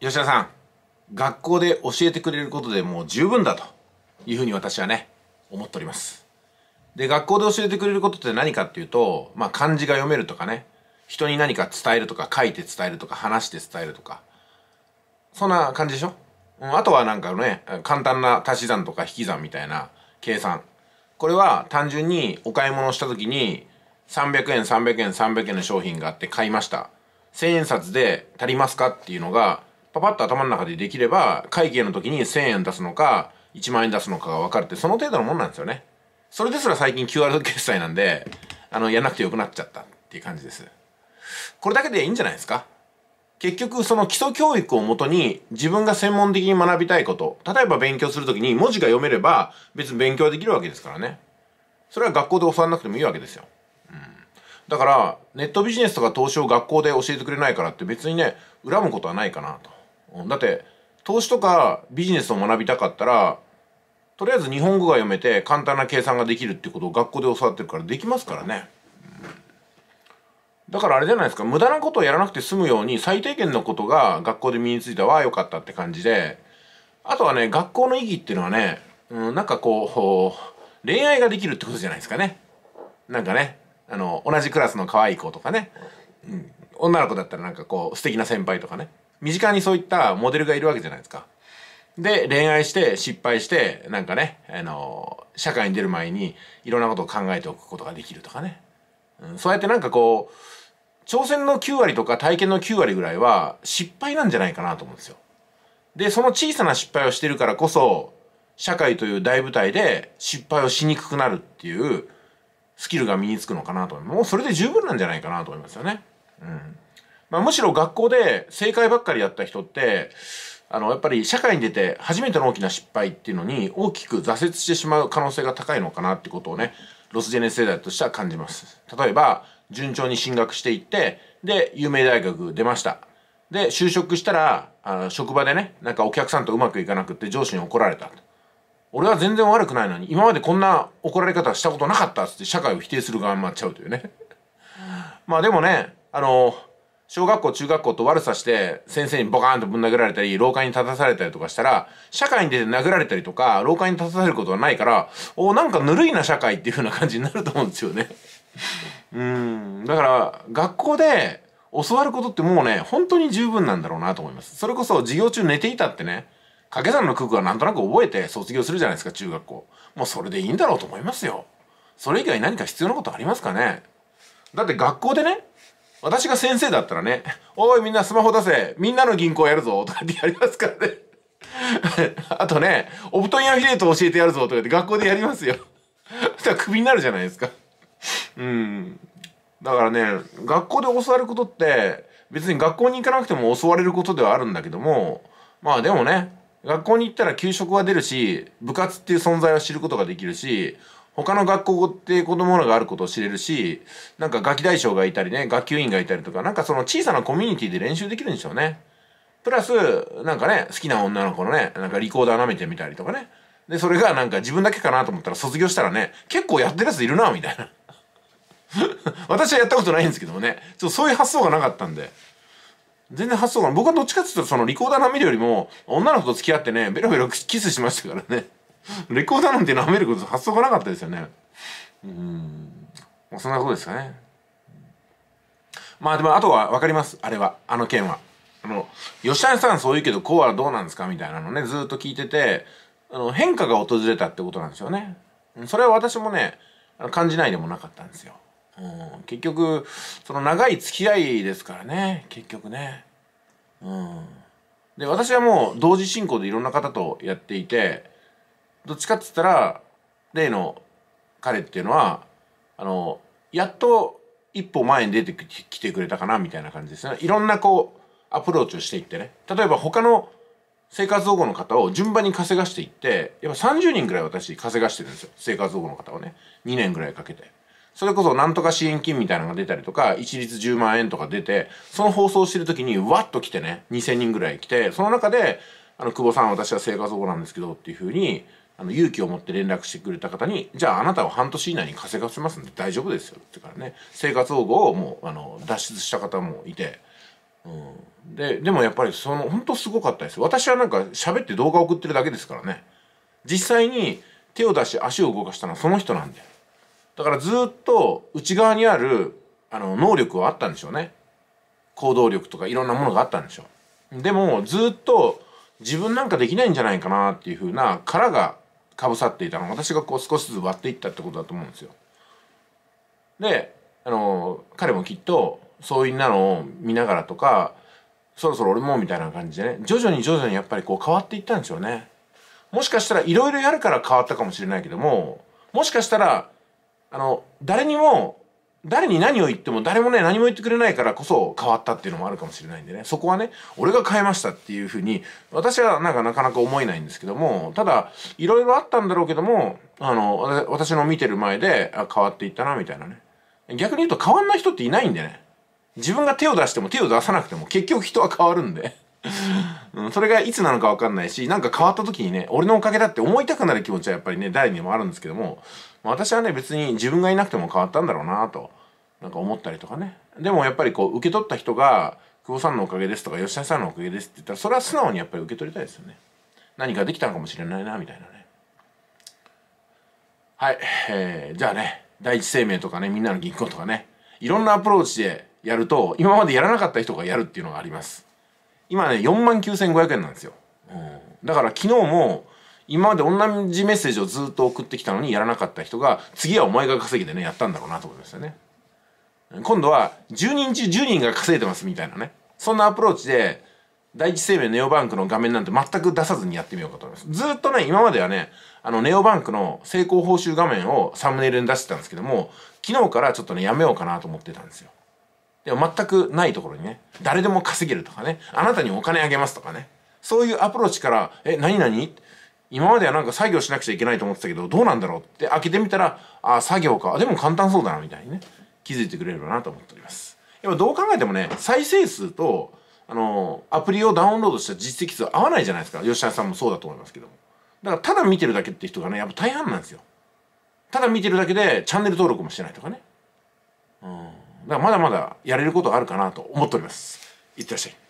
吉田さん学校で教えてくれることでもう十分だというふうに私はね思っておりますで学校で教えてくれることって何かっていうとまあ漢字が読めるとかね人に何か伝えるとか書いて伝えるとか話して伝えるとかそんな感じでしょ、うん、あとはなんかね簡単な足し算とか引き算みたいな計算これは単純にお買い物した時に300円300円300円の商品があって買いました1000円札で足りますかっていうのがパパッと頭の中でできれば、会計の時に1000円出すのか、1万円出すのかが分かるって、その程度のもんなんですよね。それですら最近 QR 決済なんで、あの、やんなくてよくなっちゃったっていう感じです。これだけでいいんじゃないですか結局、その基礎教育をもとに自分が専門的に学びたいこと。例えば勉強するときに文字が読めれば別に勉強できるわけですからね。それは学校で教わらなくてもいいわけですよ。うん、だから、ネットビジネスとか投資を学校で教えてくれないからって別にね、恨むことはないかなと。だって投資とかビジネスを学びたかったらとりあえず日本語が読めて簡単な計算ができるってことを学校で教わってるからできますからね。だからあれじゃないですか無駄なことをやらなくて済むように最低限のことが学校で身についたわよかったって感じであとはね学校の意義っていうのはね、うん、なんかこう恋愛ができるってことじゃないですかねなんかねあの同じクラスの可愛い子とかね、うん、女の子だったらなんかこう素敵な先輩とかね身近にそういったモデルがいるわけじゃないですか。で、恋愛して失敗して、なんかね、あの、社会に出る前にいろんなことを考えておくことができるとかね。うん、そうやってなんかこう、挑戦の9割とか体験の9割ぐらいは失敗なんじゃないかなと思うんですよ。で、その小さな失敗をしてるからこそ、社会という大舞台で失敗をしにくくなるっていうスキルが身につくのかなと思います。もうそれで十分なんじゃないかなと思いますよね。うん。まあ、むしろ学校で正解ばっかりやった人ってあのやっぱり社会に出て初めての大きな失敗っていうのに大きく挫折してしまう可能性が高いのかなってことをねロスジェネ世代としては感じます例えば順調に進学していってで有名大学出ましたで就職したらあ職場でねなんかお客さんとうまくいかなくって上司に怒られた俺は全然悪くないのに今までこんな怒られ方したことなかったっつって社会を否定する側になっちゃうというねまあでもねあの小学校中学校と悪さして先生にボカーンとぶん殴られたり廊下に立たされたりとかしたら社会に出て殴られたりとか廊下に立たされることはないからおなんかぬるいな社会っていう風な感じになると思うんですよね。うんだから学校で教わることってもうね本当に十分なんだろうなと思います。それこそ授業中寝ていたってね掛け算の九九はなんとなく覚えて卒業するじゃないですか中学校。もうそれでいいんだろうと思いますよ。それ以外何か必要なことありますかねだって学校でね私が先生だったらね、おいみんなスマホ出せ、みんなの銀行やるぞ、とかってやりますからね。あとね、オプトインアフィレート教えてやるぞ、とかって学校でやりますよ。そしたらクビになるじゃないですか。うん。だからね、学校で教わることって、別に学校に行かなくても教われることではあるんだけども、まあでもね、学校に行ったら給食は出るし、部活っていう存在を知ることができるし、他の学校って子供らがあることを知れるし、なんかガキ大将がいたりね、学級委員がいたりとか、なんかその小さなコミュニティで練習できるんでしょうね。プラス、なんかね、好きな女の子のね、なんかリコーダー舐めてみたりとかね。で、それがなんか自分だけかなと思ったら卒業したらね、結構やってるやついるな、みたいな。私はやったことないんですけどもね、ちょっとそういう発想がなかったんで。全然発想が僕はどっちかってっうとそのリコーダー舐めるよりも、女の子と付き合ってね、ベロベロキスしましたからね。レコーダーなんて舐めること発想がなかったですよねうんそんなことですかねまあでもあとは分かりますあれはあの件はあの吉谷さんそう言うけどこうはどうなんですかみたいなのねずっと聞いててあの変化が訪れたってことなんですよねそれは私もね感じないでもなかったんですよ、うん、結局その長い付き合いですからね結局ねうんで私はもう同時進行でいろんな方とやっていてどっちかって言ったら例の彼っていうのはあのやっと一歩前に出てきてくれたかなみたいな感じですねいろんなこうアプローチをしていってね例えば他の生活保護の方を順番に稼がしていってやっぱ30人ぐらい私稼がしてるんですよ生活保護の方をね2年ぐらいかけてそれこそ何とか支援金みたいなのが出たりとか一律10万円とか出てその放送してる時にわっと来てね2000人ぐらい来てその中であの久保さん私は生活保護なんですけどっていうふうにあの勇気を持って連絡してくれた方にじゃああなたを半年以内に稼がせますんで大丈夫ですよってからね生活保護をもうあの脱出した方もいて、うん、ででもやっぱりその本当すごかったです私はなんか喋って動画送ってるだけですからね実際に手を出して足を動かしたのはその人なんでだからずっと内側にあるあの能力はあったんでしょうね行動力とかいろんなものがあったんでしょうでもずっと自分なんかできないんじゃないかなっていうふうな殻がかぶさっていたの私がこう少しずつ割っていったってことだと思うんですよ。であの彼もきっとそういうなのを見ながらとかそろそろ俺もみたいな感じでね徐々に徐々にやっぱりこう変わっていったんでしょうね。もしかしたらいろいろやるから変わったかもしれないけどももしかしたらあの誰にも誰に何を言っても誰もね何も言ってくれないからこそ変わったっていうのもあるかもしれないんでねそこはね俺が変えましたっていうふうに私はなんかなかなか思えないんですけどもただいろいろあったんだろうけどもあの私の見てる前であ変わっていったなみたいなね逆に言うと変わんない人っていないんでね自分が手を出しても手を出さなくても結局人は変わるんでうん、それがいつなのか分かんないし、なんか変わった時にね、俺のおかげだって思いたくなる気持ちはやっぱりね、誰にもあるんですけども、私はね、別に自分がいなくても変わったんだろうなと、なんか思ったりとかね。でもやっぱりこう、受け取った人が、久保さんのおかげですとか、吉田さんのおかげですって言ったら、それは素直にやっぱり受け取りたいですよね。何かできたのかもしれないな、みたいなね。はい、えー、じゃあね、第一生命とかね、みんなの銀行とかね、いろんなアプローチでやると、今までやらなかった人がやるっていうのがあります。今ね4万9500円なんですよ、うん、だから昨日も今まで同じメッセージをずっと送ってきたのにやらなかった人が次はお前が稼ぎでねやったんだろうなと思いましたね今度は10人中10人が稼いでますみたいなねそんなアプローチで第一生命ネオバンクの画面なんて全く出さずにやってみようかと思いますずっとね今まではねあのネオバンクの成功報酬画面をサムネイルに出してたんですけども昨日からちょっとねやめようかなと思ってたんですよでも全くないところにね、誰でも稼げるとかね、あなたにお金あげますとかね、そういうアプローチから、え、何々今まではなんか作業しなくちゃいけないと思ってたけど、どうなんだろうって開けてみたら、あ、作業か。でも簡単そうだな、みたいにね、気づいてくれればなと思っております。でもどう考えてもね、再生数と、あのアプリをダウンロードした実績数合わないじゃないですか。吉田さんもそうだと思いますけども。だからただ見てるだけって人がね、やっぱ大半なんですよ。ただ見てるだけでチャンネル登録もしてないとかね。うん。だからまだまだやれることがあるかなと思っておりますいってらっしゃい